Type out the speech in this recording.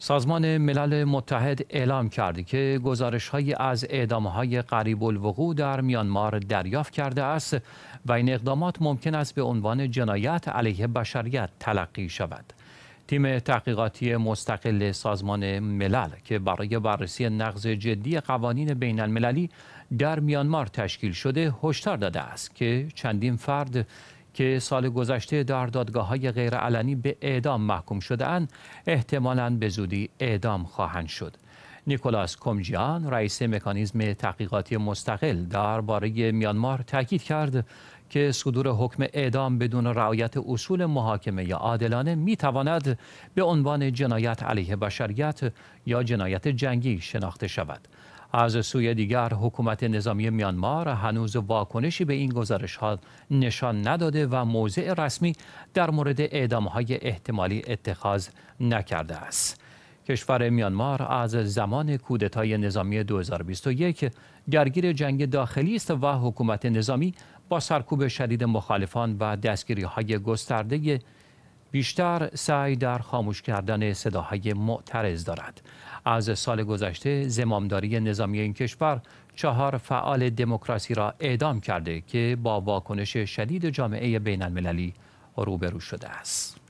سازمان ملل متحد اعلام کرد که گزارش از اعدام های قریب الوقوع در میانمار دریافت کرده است و این اقدامات ممکن است به عنوان جنایت علیه بشریت تلقی شود. تیم تحقیقاتی مستقل سازمان ملل که برای بررسی نقض جدی قوانین بین المللی در میانمار تشکیل شده هشدار داده است که چندین فرد که سال گذشته در دادگاه های غیرعلنی به اعدام محکوم شده احتمالا احتمالاً به زودی اعدام خواهند شد. نیکولاس کمجیان رئیس مکانیزم تحقیقاتی مستقل درباره میانمار تاکید کرد که صدور حکم اعدام بدون رعایت اصول محاکمه عادلانه می تواند به عنوان جنایت علیه بشریت یا جنایت جنگی شناخته شود از سوی دیگر حکومت نظامی میانمار هنوز واکنشی به این گزارش ها نشان نداده و موضع رسمی در مورد اعدام های احتمالی اتخاذ نکرده است. کشور میانمار از زمان کودتای نظامی 2021 درگیر جنگ داخلی است و حکومت نظامی با سرکوب شدید مخالفان و دستگیری های گسترده بیشتر سعی در خاموش کردن صداهای معترض دارد از سال گذشته زمامداری نظامی این کشور چهار فعال دموکراسی را اعدام کرده که با واکنش شدید جامعه بین المللی روبرو شده است